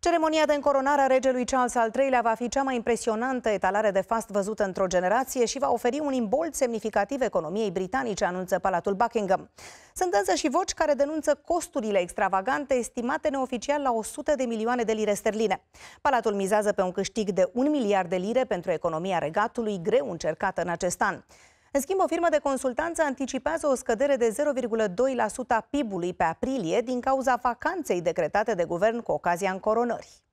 Ceremonia de încoronare a regelui Charles al III-lea va fi cea mai impresionantă etalare de fast văzută într-o generație și va oferi un imbold semnificativ economiei britanice, anunță Palatul Buckingham. Sunt însă și voci care denunță costurile extravagante estimate neoficial la 100 de milioane de lire sterline. Palatul mizează pe un câștig de 1 miliard de lire pentru economia regatului, greu încercată în acest an. În schimb, o firmă de consultanță anticipează o scădere de 0,2% a PIB-ului pe aprilie din cauza vacanței decretate de guvern cu ocazia încoronării.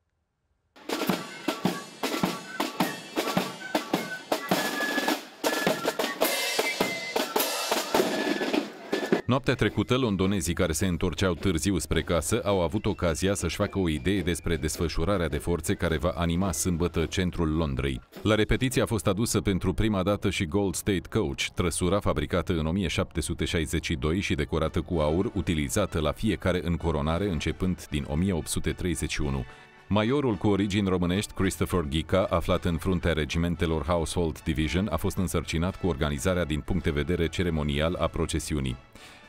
Noaptea trecută, londonezii care se întorceau târziu spre casă au avut ocazia să-și facă o idee despre desfășurarea de forțe care va anima sâmbătă centrul Londrei. La repetiție a fost adusă pentru prima dată și Gold State Coach, trăsura fabricată în 1762 și decorată cu aur, utilizată la fiecare încoronare începând din 1831. Maiorul cu origini românești, Christopher Ghica, aflat în fruntea regimentelor Household Division, a fost însărcinat cu organizarea din punct de vedere ceremonial a procesiunii.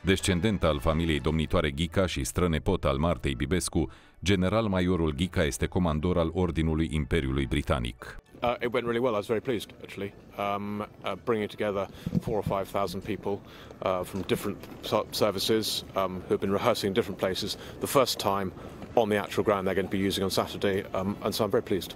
Descendent al familiei domnitoare Ghica și strănepot al Martei Bibescu, general maiorul Ghica este comandor al Ordinului Imperiului Britanic. Uh, it went really well. I was very pleased, actually, um, uh, bringing together four or five thousand people uh, from different services um, have been rehearsing in different places. The first time on the actual ground they're going to be using on Saturday, um, and so I'm very pleased.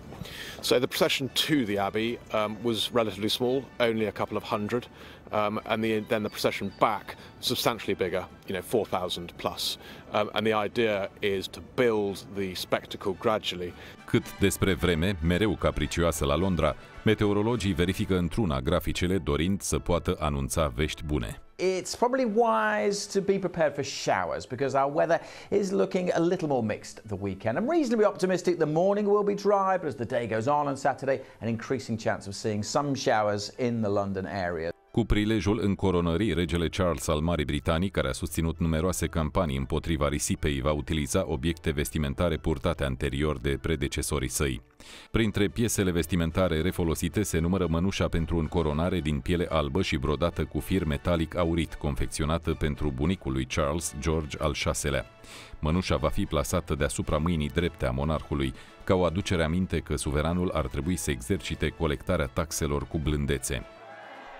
So the procession to the Abbey um, was relatively small, only a couple of hundred, um, and the, then the procession back substantially bigger, you know, 4,000 plus. Um, and the idea is to build the spectacle gradually. Cât despre vreme, mereu capricioasă la Londra, meteorologii verifică într-una graficele dorind să poată anunța vești bune it's probably wise to be prepared for showers because our weather is looking a little more mixed the weekend. I'm reasonably optimistic the morning will be dry, but as the day goes on on Saturday, an increasing chance of seeing some showers in the London area. Cu prilejul încoronării, regele Charles al Marii Britanii, care a susținut numeroase campanii împotriva risipei, va utiliza obiecte vestimentare purtate anterior de predecesorii săi. Printre piesele vestimentare refolosite se numără mănușa pentru încoronare din piele albă și brodată cu fir metalic aurit, confecționată pentru bunicul lui Charles George al VI-lea. Mănușa va fi plasată deasupra mâinii drepte a monarhului, ca o aducere aminte că suveranul ar trebui să exercite colectarea taxelor cu blândețe.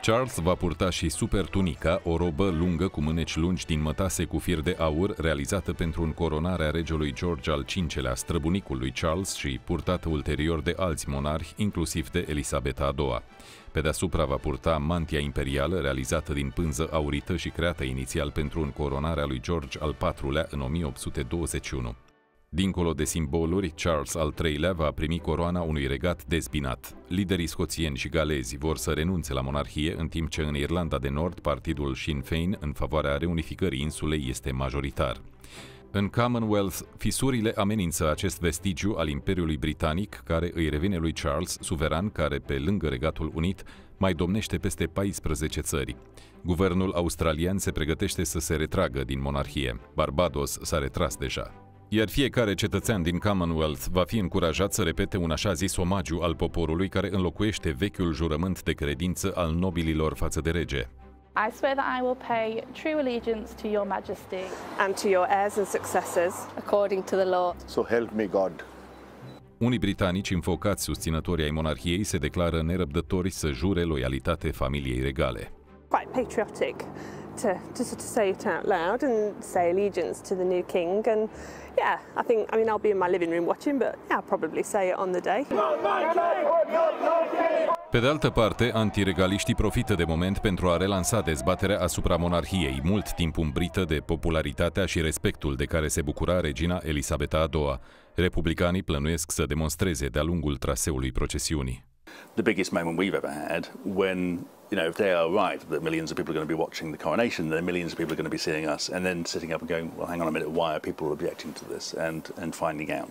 Charles va purta și super tunica, o robă lungă cu mâneci lungi din mătase cu fir de aur, realizată pentru încoronarea regelui George al V-lea, lui Charles și purtată ulterior de alți monarhi, inclusiv de Elisabeta a II. Pe deasupra va purta mantia imperială, realizată din pânză aurită și creată inițial pentru încoronarea lui George al IV-lea în 1821. Dincolo de simboluri, Charles al III-lea va primi coroana unui regat dezbinat. Liderii scoțieni și galezi vor să renunțe la monarhie, în timp ce în Irlanda de Nord partidul Sinn Féin în favoarea reunificării insulei este majoritar. În Commonwealth, fisurile amenință acest vestigiu al Imperiului Britanic, care îi revine lui Charles, suveran care, pe lângă Regatul Unit, mai domnește peste 14 țări. Guvernul australian se pregătește să se retragă din monarhie. Barbados s-a retras deja iar fiecare cetățean din Commonwealth va fi încurajat să repete un așa zis omagiu al poporului care înlocuiește vechiul jurământ de credință al nobililor față de rege. I swear that I will pay true allegiance to your majesty and to your heirs and successors according to the law. So help me God. Unii britanici înfocați susținători ai monarhiei se declară nerăbdători să jure loialitate familiei regale. Quite patriotic to, to sort of say it out loud and say allegiance to the new king. And yeah, I think, I mean, I'll be in my living room watching, but yeah, I'll probably say it on the day. Pe de altă parte, antiregaliștii profită de moment pentru a relansa dezbaterea asupra monarhiei, mult timp umbrită de popularitatea și respectul de care se bucura regina Elisabeta II. Republicanii plănuiesc să demonstreze de-a lungul traseului procesiunii. The biggest moment we've ever had when you know, if they are right that millions of people are going to be watching the coronation, then millions of people are going to be seeing us, and then sitting up and going, well, hang on a minute, why are people objecting to this? And and finding out.